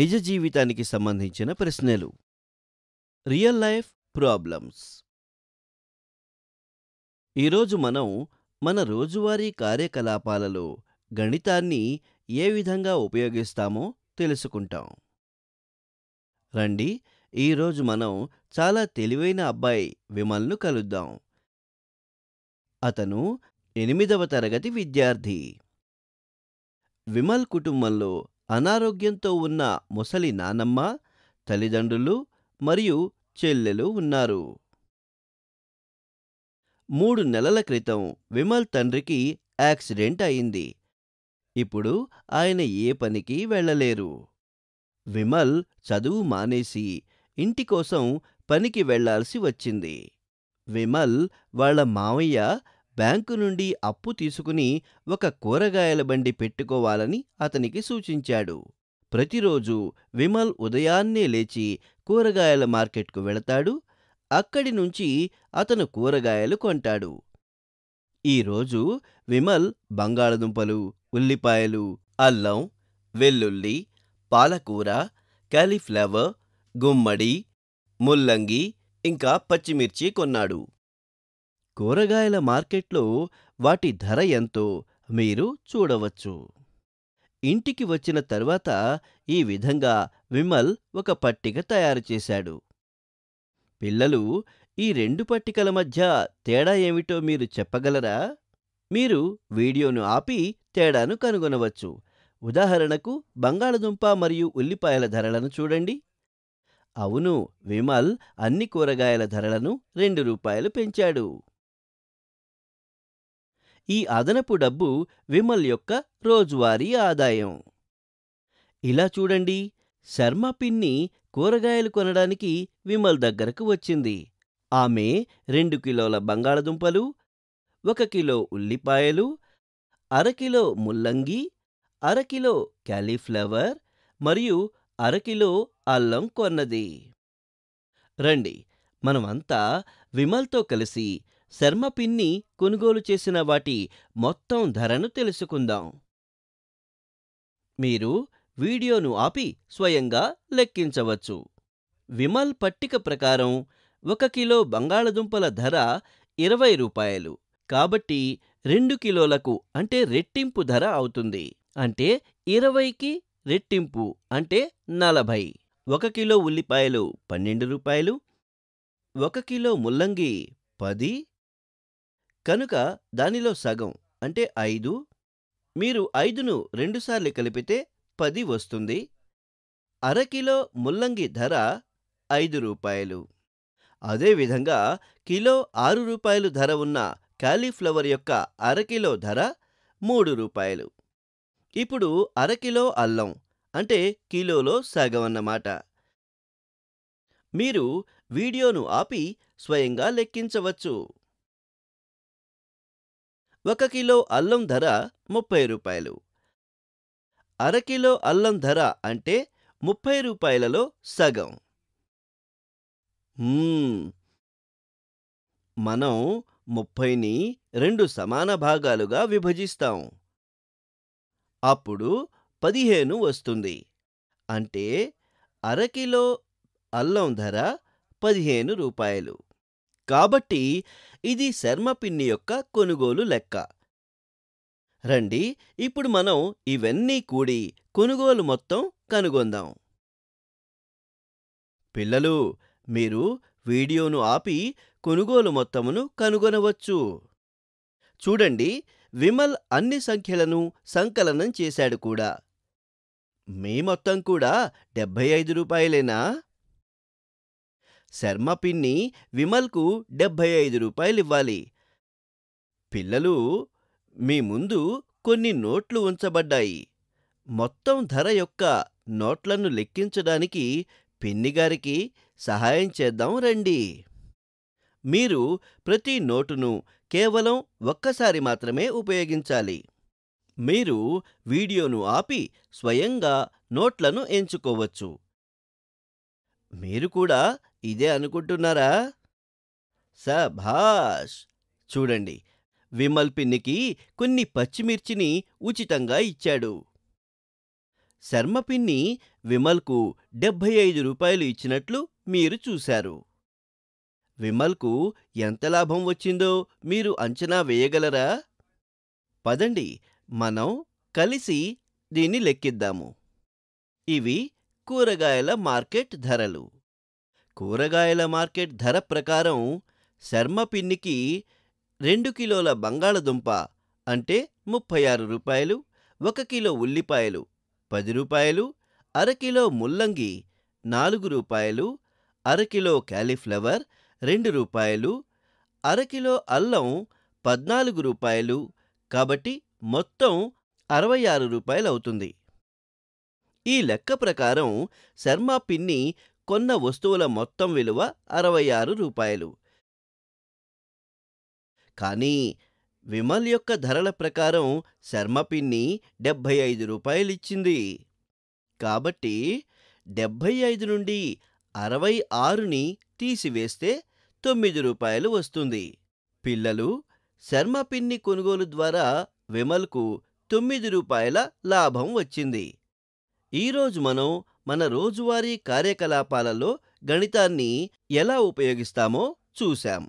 నిజ జీవితానికి సంబంధించిన ప్రశ్నలు రియల్ లైఫ్ ప్రాబ్లమ్స్ ఈరోజు మనం మన రోజువారీ కార్యకలాపాలలో గణితాన్ని ఏ విధంగా ఉపయోగిస్తామో తెలుసుకుంటాం రండి ఈరోజు మనం చాలా తెలివైన అబ్బాయి విమల్ను కలుద్దాం అతను ఎనిమిదవ తరగతి విద్యార్థి విమల్ కుటుంబంలో అనారోగ్యంతో ఉన్న ముసలి నానమ్మ తల్లిదండ్రులు మరియు చెల్లెలు ఉన్నారు మూడు నెలల క్రితం విమల్ తండ్రికి యాక్సిడెంట్ అయింది ఇప్పుడు ఆయన ఏ పనికి వెళ్ళలేరు విమల్ చదువు మానేసి ఇంటికోసం పనికి వెళ్లాల్సి వచ్చింది విమల్ వాళ్ల మావయ్య బ్యాంకు నుండి అప్పు తీసుకుని ఒక కూరగాయల బండి పెట్టుకోవాలని అతనికి సూచించాడు ప్రతిరోజు విమల్ ఉదయాన్నే లేచి కూరగాయల మార్కెట్కు వెళతాడు అక్కడి నుంచి అతను కూరగాయలు కొంటాడు ఈరోజు విమల్ బంగాళదుంపలు ఉల్లిపాయలు అల్లం వెల్లుల్లి పాలకూర కాలీఫ్లవర్ గుమ్మడి ముల్లంగి ఇంకా పచ్చిమిర్చి కొన్నాడు కూరగాయల మార్కెట్లో వాటి ధర ఎంతో మీరు చూడవచ్చు ఇంటికి వచ్చిన తర్వాత ఈ విధంగా విమల్ ఒక పట్టిక తయారు చేశాడు పిల్లలు ఈ రెండు పట్టికల మధ్య తేడా ఏమిటో మీరు చెప్పగలరా మీరు వీడియోను ఆపి తేడాను కనుగొనవచ్చు ఉదాహరణకు బంగాళదుంప మరియు ఉల్లిపాయల ధరలను చూడండి అవును విమల్ అన్ని కూరగాయల ధరలను రెండు రూపాయలు పెంచాడు ఈ అదనపు డబ్బు విమల్ యొక్క రోజువారీ ఆదాయం ఇలా చూడండి శర్మ పిన్ని కూరగాయలు కొనడానికి విమల్ దగ్గరకు వచ్చింది ఆమె రెండు కిలోల బంగాళదుంపలు ఒక కిలో ఉల్లిపాయలు అరకిలో ముల్లంగి అరకిలో క్యాలీఫ్లవర్ మరియు అరకిలో అల్లం కొన్నది రండి మనమంతా విమల్తో కలిసి శర్మ పిన్ని కొనుగోలు చేసిన వాటి మొత్తం ధరను తెలుసుకుందాం మీరు వీడియోను ఆపి స్వయంగా లెక్కించవచ్చు విమల్ పట్టిక ప్రకారం ఒక కిలో బంగాళదుంపల ధర ఇరవై రూపాయలు కాబట్టి రెండు కిలోలకు అంటే రెట్టింపు ధర అవుతుంది అంటే ఇరవైకి రెట్టింపు అంటే నలభై ఒక కిలో ఉల్లిపాయలు పన్నెండు రూపాయలు ఒక కిలో ముల్లంగి పది కనుక దానిలో సగం అంటే ఐదు మీరు ఐదును రెండుసార్లు కలిపితే పది వస్తుంది అరకిలో ముల్లంగి ధర ఐదు రూపాయలు అదేవిధంగా కిలో ఆరు రూపాయలు ధర ఉన్న కాలీఫ్లవర్ యొక్క అరకిలో ధర మూడు రూపాయలు ఇప్పుడు అరకిలో అల్లం అంటే కిలోలో సగం అన్నమాట మీరు వీడియోను ఆపి స్వయంగా లెక్కించవచ్చు ఒక కిలో అల్లం ధర ముప్పై రూపాయలు అరకిలో అల్లం ధర అంటే ముప్పై రూపాయలలో సగం మనం ముప్పైని రెండు సమాన భాగాలుగా విభజిస్తాం అప్పుడు పదిహేను వస్తుంది అంటే అరకిలో అల్లం ధర పదిహేను రూపాయలు కాబట్టి ఇది శర్మ పిన్ని యొక్క కొనుగోలు లెక్క రండి ఇప్పుడు మనం ఇవన్నీ కూడి కొనుగోలు మొత్తం కనుగొందాం పిల్లలు మీరు వీడియోను ఆపి కొనుగోలు మొత్తమును కనుగొనవచ్చు చూడండి విమల్ అన్ని సంఖ్యలను సంకలనం చేశాడు కూడా మీ మొత్తం కూడా డెబ్బై ఐదు రూపాయలేనా శర్మ పిన్ని విమల్కు డెబ్భై ఐదు రూపాయలివ్వాలి పిల్లలు మీ ముందు కొన్ని నోట్లు ఉంచబడ్డాయి మొత్తం ధర యొక్క నోట్లను లెక్కించడానికి పిన్నిగారికి సహాయం చేద్దాం రండి మీరు ప్రతి నోటును కేవలం ఒక్కసారి మాత్రమే ఉపయోగించాలి మీరు వీడియోను ఆపి స్వయంగా నోట్లను ఎంచుకోవచ్చు మీరు కూడా ఇదే అనుకుంటున్నారా సభాష్ చూడండి విమల్ పిన్నికి కొన్ని పచ్చిమిర్చిని ఉచితంగా ఇచ్చాడు శర్మ పిన్ని విమల్కు డెబ్భై ఐదు రూపాయలు ఇచ్చినట్లు మీరు చూశారు విమల్కు ఎంత లాభం వచ్చిందో మీరు అంచనా వేయగలరా పదండి మనం కలిసి దీన్ని లెక్కిద్దాము ఇవి కూరగాయల మార్కెట్ ధరలు కూరగాయల మార్కెట్ ధర ప్రకారం శర్మ పిన్నికి రెండు కిలోల బంగాళదుంప అంటే ముప్పై ఆరు రూపాయలు ఒక కిలో ఉల్లిపాయలు పది రూపాయలు అరకిలో ముల్లంగి నాలుగు రూపాయలు అరకిలో క్యాలీఫ్లవర్ రెండు రూపాయలు అరకిలో అల్లం పద్నాలుగు రూపాయలు కాబట్టి మొత్తం అరవై ఆరు రూపాయలవుతుంది ఈ లెక్క ప్రకారం శర్మ పిన్ని కొన్న వస్తువుల మొత్తం విలువ అరవై ఆరు రూపాయలు కానీ విమల్ యొక్క ధరల ప్రకారం శర్మ పిన్ని డెబ్భై ఐదు రూపాయలిచ్చింది కాబట్టి డెబ్భై ఐదు నుండి అరవై ఆరుని తీసివేస్తే తొమ్మిది రూపాయలు వస్తుంది పిల్లలు శర్మ పిన్ని కొనుగోలు ద్వారా విమల్కు తొమ్మిది రూపాయల లాభం వచ్చింది ఈరోజు మనం మన రోజువారీ కార్యకలాపాలలో గణితాన్ని ఎలా ఉపయోగిస్తామో చూశాం